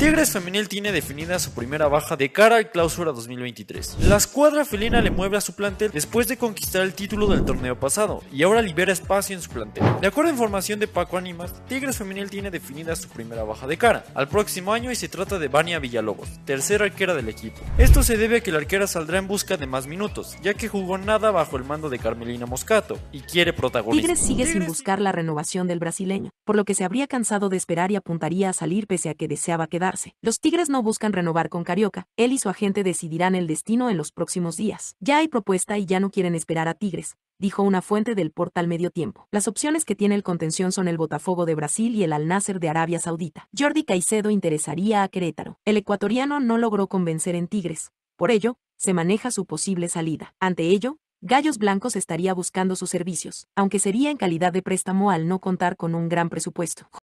Tigres Femenil tiene definida su primera baja de cara al clausura 2023. La escuadra felina le mueve a su plantel después de conquistar el título del torneo pasado y ahora libera espacio en su plantel. De acuerdo a información de Paco Animas, Tigres Femenil tiene definida su primera baja de cara al próximo año y se trata de Vania Villalobos, tercera arquera del equipo. Esto se debe a que la arquera saldrá en busca de más minutos, ya que jugó nada bajo el mando de Carmelina Moscato y quiere protagonizar. Tigres sigue sin buscar la renovación del brasileño, por lo que se habría cansado de esperar y apuntaría a salir pese a que deseaba quedar los Tigres no buscan renovar con Carioca, él y su agente decidirán el destino en los próximos días. Ya hay propuesta y ya no quieren esperar a Tigres, dijo una fuente del portal Medio Tiempo. Las opciones que tiene el contención son el Botafogo de Brasil y el Al Nasser de Arabia Saudita. Jordi Caicedo interesaría a Querétaro. El ecuatoriano no logró convencer en Tigres, por ello, se maneja su posible salida. Ante ello, Gallos Blancos estaría buscando sus servicios, aunque sería en calidad de préstamo al no contar con un gran presupuesto.